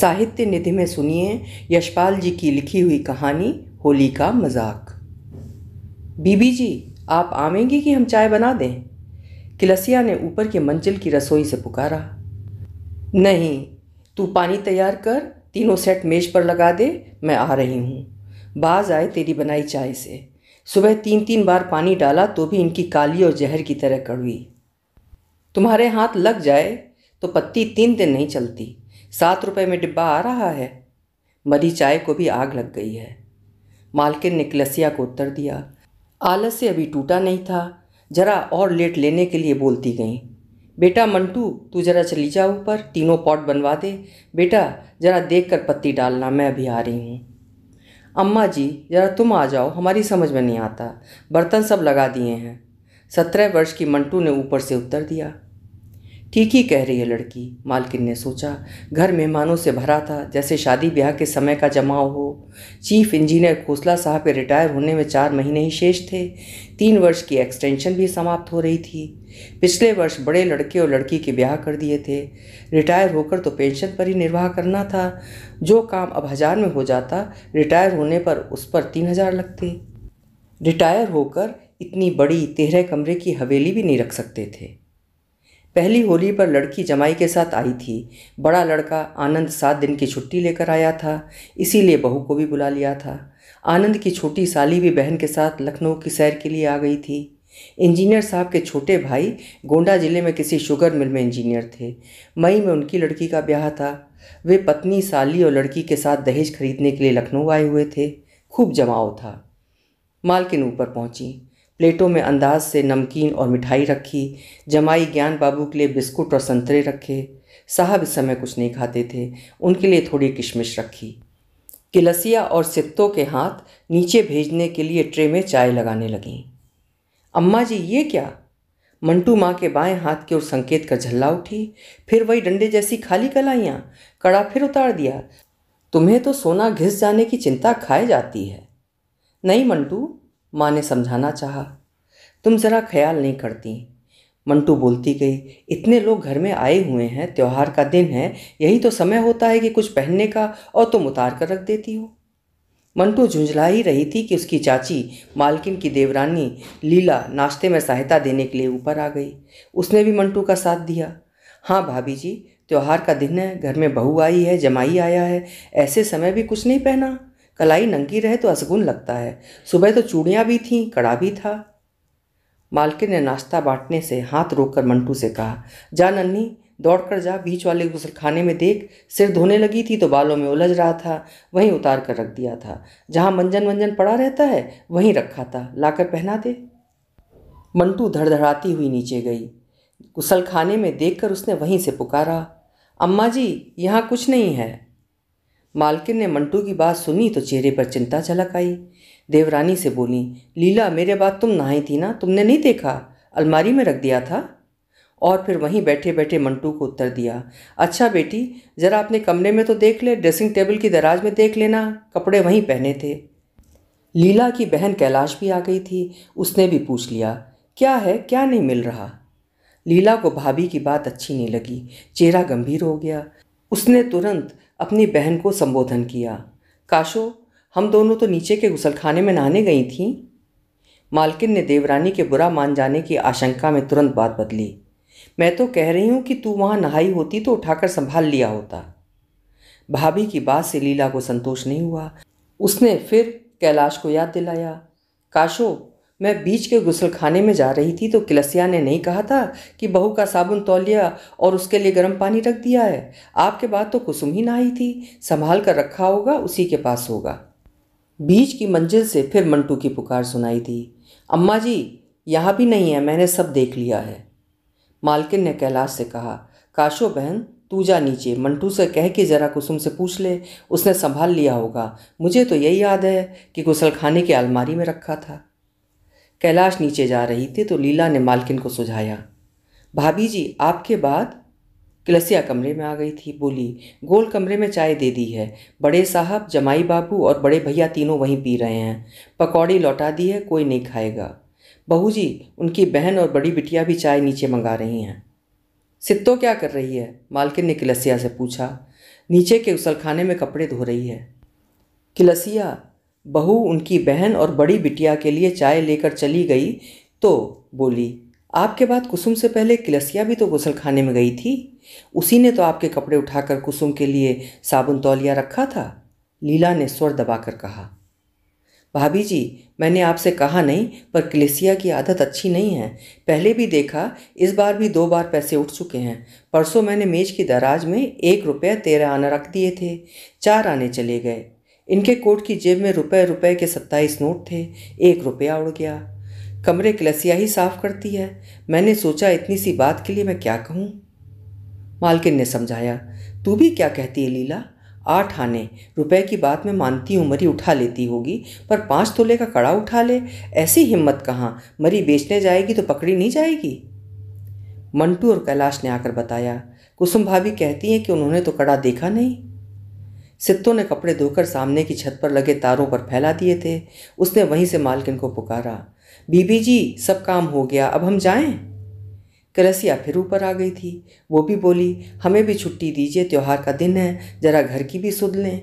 साहित्य निधि में सुनिए यशपाल जी की लिखी हुई कहानी होली का मजाक बीबी जी आप आवेंगी कि हम चाय बना दें किलसिया ने ऊपर के मंजिल की रसोई से पुकारा नहीं तू पानी तैयार कर तीनों सेट मेज पर लगा दे मैं आ रही हूँ बाज आए तेरी बनाई चाय से सुबह तीन तीन बार पानी डाला तो भी इनकी काली और जहर की तरह कड़वी तुम्हारे हाथ लग जाए तो पत्ती तीन दिन नहीं चलती सात रुपए में डिब्बा आ रहा है मरी चाय को भी आग लग गई है मालकिन ने क्लसिया को उत्तर दिया आलस से अभी टूटा नहीं था जरा और लेट लेने के लिए बोलती गई बेटा मंटू तू जरा चली जा ऊपर तीनों पॉट बनवा दे बेटा जरा देख कर पत्ती डालना मैं अभी आ रही हूँ अम्मा जी जरा तुम आ जाओ हमारी समझ में नहीं आता बर्तन सब लगा दिए हैं सत्रह वर्ष की मंटू ने ऊपर से उत्तर दिया ठीक ही कह रही है लड़की मालकिन ने सोचा घर मेहमानों से भरा था जैसे शादी ब्याह के समय का जमाव हो चीफ इंजीनियर खोसला साहब के रिटायर होने में चार महीने ही शेष थे तीन वर्ष की एक्सटेंशन भी समाप्त हो रही थी पिछले वर्ष बड़े लड़के और लड़की के ब्याह कर दिए थे रिटायर होकर तो पेंशन पर ही निर्वाह करना था जो काम अब हज़ार में हो जाता रिटायर होने पर उस पर तीन हज़ार लगते रिटायर होकर इतनी बड़ी तेरह कमरे की हवेली भी नहीं रख सकते थे पहली होली पर लड़की जमाई के साथ आई थी बड़ा लड़का आनंद सात दिन की छुट्टी लेकर आया था इसीलिए बहू को भी बुला लिया था आनंद की छोटी साली भी बहन के साथ लखनऊ की सैर के लिए आ गई थी इंजीनियर साहब के छोटे भाई गोंडा जिले में किसी शुगर मिल में इंजीनियर थे मई में उनकी लड़की का ब्याह था वे पत्नी साली और लड़की के साथ दहेज खरीदने के लिए लखनऊ आए हुए थे खूब जमाव था मालकिन ऊपर पहुंची प्लेटों में अंदाज से नमकीन और मिठाई रखी जमाई ज्ञान बाबू के लिए बिस्कुट और संतरे रखे साहब इस समय कुछ नहीं खाते थे उनके लिए थोड़ी किशमिश रखी किलसिया और सित्तों के हाथ नीचे भेजने के लिए ट्रे में चाय लगाने लगीं अम्मा जी ये क्या मंटू माँ के बाएं हाथ की ओर संकेत कर झल्ला उठी फिर वही डंडे जैसी खाली कलाइयाँ कड़ा फिर उतार दिया तुम्हें तो सोना घिस जाने की चिंता खाए जाती है नहीं मंटू माँ ने समझाना चाहा तुम ज़रा ख्याल नहीं करती मंटू बोलती गई इतने लोग घर में आए हुए हैं त्यौहार का दिन है यही तो समय होता है कि कुछ पहनने का और तुम उतार कर रख देती हो मंटू झुंझला ही रही थी कि उसकी चाची मालकिन की देवरानी लीला नाश्ते में सहायता देने के लिए ऊपर आ गई उसने भी मंटू का साथ दिया हाँ भाभी जी त्यौहार का दिन है घर में बहू आई है जमाई आया है ऐसे समय भी कुछ नहीं पहना कलाई नंगी रहे तो असगुन लगता है सुबह तो चूड़ियाँ भी थीं कड़ा भी था मालकिन ने नाश्ता बांटने से हाथ रोककर मंटू से कहा जा नन्ही दौड़कर जा बीच वाले गुसलखाने में देख सिर धोने लगी थी तो बालों में उलझ रहा था वहीं उतार कर रख दिया था जहाँ मंजन मंजन पड़ा रहता है वहीं रखा था लाकर पहना दे मंटू धड़धड़ाती हुई नीचे गई गुसलखाने में देखकर उसने वहीं से पुकारा अम्मा जी यहाँ कुछ नहीं है मालकिन ने मंटू की बात सुनी तो चेहरे पर चिंता झलक आई देवरानी से बोली लीला मेरे बात तुम नहाई थी ना तुमने नहीं देखा अलमारी में रख दिया था और फिर वहीं बैठे बैठे मंटू को उत्तर दिया अच्छा बेटी ज़रा अपने कमरे में तो देख ले ड्रेसिंग टेबल की दराज में देख लेना कपड़े वहीं पहने थे लीला की बहन कैलाश भी आ गई थी उसने भी पूछ लिया क्या है क्या नहीं मिल रहा लीला को भाभी की बात अच्छी नहीं लगी चेहरा गंभीर हो गया उसने तुरंत अपनी बहन को संबोधन किया काशो हम दोनों तो नीचे के गुसलखाने में नहाने गई थी मालकिन ने देवरानी के बुरा मान जाने की आशंका में तुरंत बात बदली मैं तो कह रही हूँ कि तू वहाँ नहाई होती तो उठाकर संभाल लिया होता भाभी की बात से लीला को संतोष नहीं हुआ उसने फिर कैलाश को याद दिलाया काशो मैं बीच के गुसल खाने में जा रही थी तो किलसिया ने नहीं कहा था कि बहू का साबुन तौलिया और उसके लिए गर्म पानी रख दिया है आपके बाद तो कुसुम ही ना आई थी संभाल कर रखा होगा उसी के पास होगा बीच की मंजिल से फिर मंटू की पुकार सुनाई थी अम्मा जी यहाँ भी नहीं है मैंने सब देख लिया है मालकिन ने कैलाश से कहा काशो बहन तू जा नीचे मंटू से कह के ज़रा कुसुम से पूछ ले उसने संभाल लिया होगा मुझे तो यही याद है कि गुसलखाने की अलमारी में रखा था कैलाश नीचे जा रही थी तो लीला ने मालकिन को सुझाया भाभी जी आपके बाद कलसिया कमरे में आ गई थी बोली गोल कमरे में चाय दे दी है बड़े साहब जमाई बाबू और बड़े भैया तीनों वहीं पी रहे हैं पकौड़ी लौटा दी है कोई नहीं खाएगा बहू जी उनकी बहन और बड़ी बिटिया भी चाय नीचे मंगा रही हैं सित्तो क्या कर रही है मालकिन ने किलसिया से पूछा नीचे के उसलखाने में कपड़े धो रही है किलसिया बहू उनकी बहन और बड़ी बिटिया के लिए चाय लेकर चली गई तो बोली आपके बाद कुसुम से पहले किलसिया भी तो गुसल खाने में गई थी उसी ने तो आपके कपड़े उठाकर कुसुम के लिए साबुन तौलिया रखा था लीला ने स्वर दबाकर कहा भाभी जी मैंने आपसे कहा नहीं पर क्लेसिया की आदत अच्छी नहीं है पहले भी देखा इस बार भी दो बार पैसे उठ चुके हैं परसों मैंने मेज की दराज में एक रुपये तेरह आना रख दिए थे चार आने चले गए इनके कोट की जेब में रुपए रुपए के सत्ताईस नोट थे एक रुपया उड़ गया कमरे कलसिया ही साफ करती है मैंने सोचा इतनी सी बात के लिए मैं क्या कहूँ मालकिन ने समझाया तू भी क्या कहती है लीला आठ आने रुपए की बात मैं मानती हूँ मरी उठा लेती होगी पर पाँच तोले का कड़ा उठा ले ऐसी हिम्मत कहाँ मरी बेचने जाएगी तो पकड़ी नहीं जाएगी मंटू और कैलाश ने आकर बताया कुसुम भाभी कहती हैं कि उन्होंने तो कड़ा देखा नहीं सित्तों ने कपड़े धोकर सामने की छत पर लगे तारों पर फैला दिए थे उसने वहीं से मालकिन को पुकारा बीबी जी सब काम हो गया अब हम जाएं? कलसिया फिर ऊपर आ गई थी वो भी बोली हमें भी छुट्टी दीजिए त्यौहार का दिन है ज़रा घर की भी सुध लें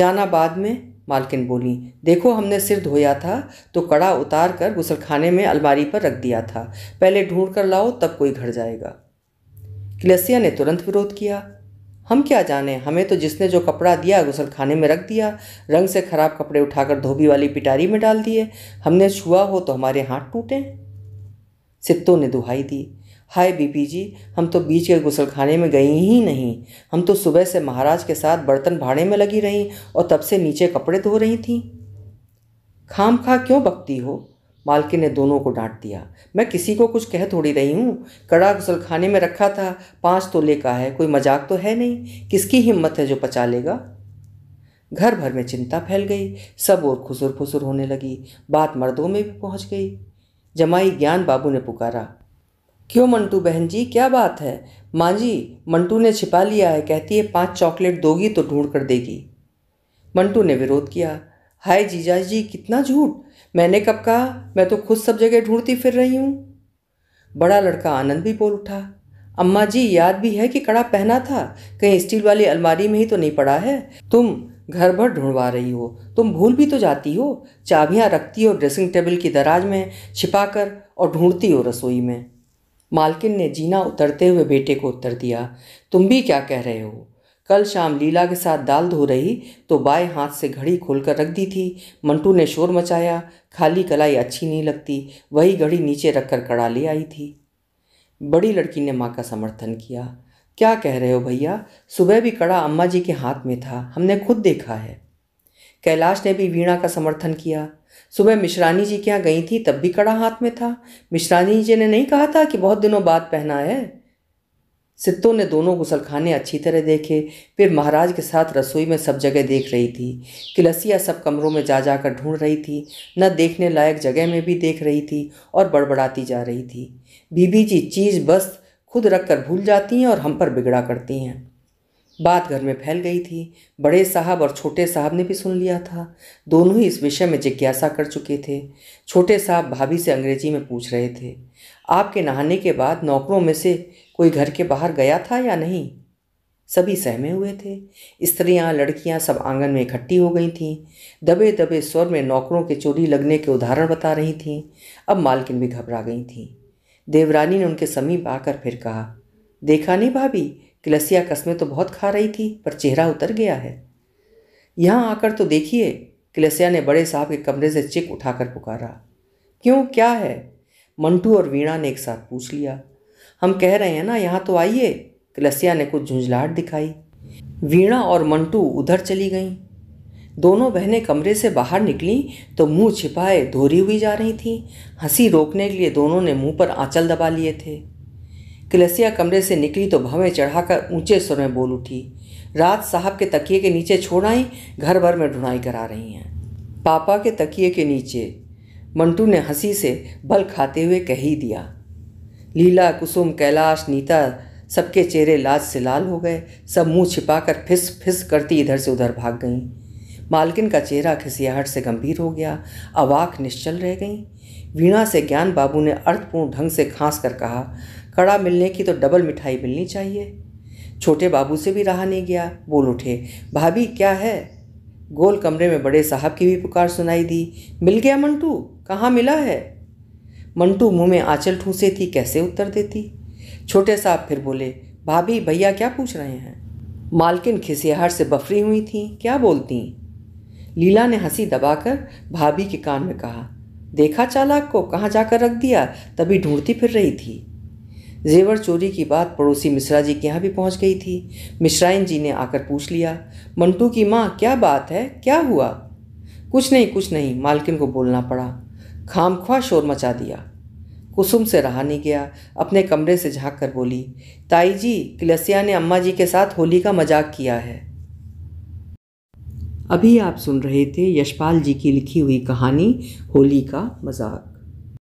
जाना बाद में मालकिन बोली देखो हमने सिर धोया था तो कड़ा उतार कर गुसलखाने में अलमारी पर रख दिया था पहले ढूंढ कर लाओ तब कोई घर जाएगा किलसिया ने तुरंत विरोध किया हम क्या जाने हमें तो जिसने जो कपड़ा दिया गुसल खाने में रख दिया रंग से खराब कपड़े उठाकर धोबी वाली पिटारी में डाल दिए हमने छुआ हो तो हमारे हाथ टूटे सित्तों ने दुहाई दी हाय बीपी जी हम तो बीच के गुसल खाने में गई ही नहीं हम तो सुबह से महाराज के साथ बर्तन भाड़े में लगी रहीं और तब से नीचे कपड़े धो रही थीं खाम खा क्यों बकती हो मालकिन ने दोनों को डांट दिया मैं किसी को कुछ कह थोड़ी रही हूँ कड़ा गुसलखाने में रखा था पाँच तो का है कोई मजाक तो है नहीं किसकी हिम्मत है जो पचा लेगा घर भर में चिंता फैल गई सब और खुसुर फुसुर होने लगी बात मर्दों में भी पहुँच गई जमाई ज्ञान बाबू ने पुकारा क्यों मंटू बहन जी क्या बात है माँ जी मंटू ने छिपा लिया है कहती है पाँच चॉकलेट दोगी तो ढूंढ कर देगी मंटू ने विरोध किया हाय जीजा जी कितना झूठ मैंने कब कहा मैं तो खुद सब जगह ढूंढती फिर रही हूँ बड़ा लड़का आनंद भी बोल उठा अम्मा जी याद भी है कि कड़ा पहना था कहीं स्टील वाली अलमारी में ही तो नहीं पड़ा है तुम घर भर ढूंढवा रही हो तुम भूल भी तो जाती हो चाबियाँ रखती हो ड्रेसिंग टेबल की दराज में छिपा कर और ढूंढती हो रसोई में मालकिन ने जीना उतरते हुए बेटे को उत्तर दिया तुम भी क्या कह रहे हो कल शाम लीला के साथ दाल धो रही तो बाएं हाथ से घड़ी खोलकर रख दी थी मंटू ने शोर मचाया खाली कलाई अच्छी नहीं लगती वही घड़ी नीचे रखकर कड़ा ले आई थी बड़ी लड़की ने माँ का समर्थन किया क्या कह रहे हो भैया सुबह भी कड़ा अम्मा जी के हाथ में था हमने खुद देखा है कैलाश ने भी वीणा का समर्थन किया सुबह मिश्रानी जी के यहाँ गई थी तब भी कड़ा हाथ में था मिश्रानी जी ने नहीं कहा था कि बहुत दिनों बाद पहना है सित्तों ने दोनों गुसलखाने अच्छी तरह देखे फिर महाराज के साथ रसोई में सब जगह देख रही थी किलसिया सब कमरों में जा जाकर ढूंढ रही थी न देखने लायक जगह में भी देख रही थी और बड़बड़ाती जा रही थी बीबी जी चीज़ बस खुद रख कर भूल जाती हैं और हम पर बिगड़ा करती हैं बात घर में फैल गई थी बड़े साहब और छोटे साहब ने भी सुन लिया था दोनों ही इस विषय में जिज्ञासा कर चुके थे छोटे साहब भाभी से अंग्रेजी में पूछ रहे थे आपके नहाने के बाद नौकरों में से कोई घर के बाहर गया था या नहीं सभी सहमे हुए थे स्त्रियां लड़कियां सब आंगन में इकट्ठी हो गई थीं दबे दबे स्वर में नौकरों के चोरी लगने के उदाहरण बता रही थीं अब मालकिन भी घबरा गई थीं देवरानी ने उनके समीप आकर फिर कहा देखा नहीं भाभी किलसिया कस्में तो बहुत खा रही थी पर चेहरा उतर गया है यहाँ आकर तो देखिए किलसिया ने बड़े साहब के कमरे से चिक उठाकर पुकारा क्यों क्या है मंटू और वीणा ने एक साथ पूछ लिया हम कह रहे हैं ना यहाँ तो आइए कलसिया ने कुछ झुंझलाहट दिखाई वीणा और मंटू उधर चली गईं दोनों बहनें कमरे से बाहर निकलीं तो मुंह छिपाए धोरी हुई जा रही थीं हंसी रोकने के लिए दोनों ने मुंह पर आंचल दबा लिए थे कलसिया कमरे से निकली तो भवें चढ़ाकर ऊंचे सुर में बोल उठी रात साहब के तकिए के नीचे छोड़ आई घर भर में ढुनाई करा रही हैं पापा के तकिए के नीचे मंटू ने हंसी से बल खाते हुए कह ही दिया लीला कुसुम कैलाश नीता सबके चेहरे लाज से लाल हो गए सब मुंह छिपाकर फिस फिस करती इधर से उधर भाग गईं मालकिन का चेहरा खिसियाहट से गंभीर हो गया अवाक निश्चल रह गईं वीणा से ज्ञान बाबू ने अर्थपूर्ण ढंग से खांस कर कहा कड़ा मिलने की तो डबल मिठाई मिलनी चाहिए छोटे बाबू से भी रहा नहीं गया बोल उठे भाभी क्या है गोल कमरे में बड़े साहब की भी पुकार सुनाई दी मिल गया मंटू कहाँ मिला है मंटू मुंह में आंचल ठूसे थी कैसे उत्तर देती छोटे साहब फिर बोले भाभी भैया क्या पूछ रहे हैं मालकिन खिसियाहट से बफरी हुई थी क्या बोलती लीला ने हंसी दबाकर भाभी के कान में कहा देखा चालाक को कहाँ जाकर रख दिया तभी ढूंढती फिर रही थी जेवर चोरी की बात पड़ोसी मिश्रा जी के यहाँ भी पहुँच गई थी मिश्राइन जी ने आकर पूछ लिया मंटू की माँ क्या बात है क्या हुआ कुछ नहीं कुछ नहीं मालकिन को बोलना पड़ा खामख्वा शोर मचा दिया कुसुम से रहा नहीं गया अपने कमरे से झांक कर बोली ताई जी किलसिया ने अम्मा जी के साथ होली का मजाक किया है अभी आप सुन रहे थे यशपाल जी की लिखी हुई कहानी होली का मजाक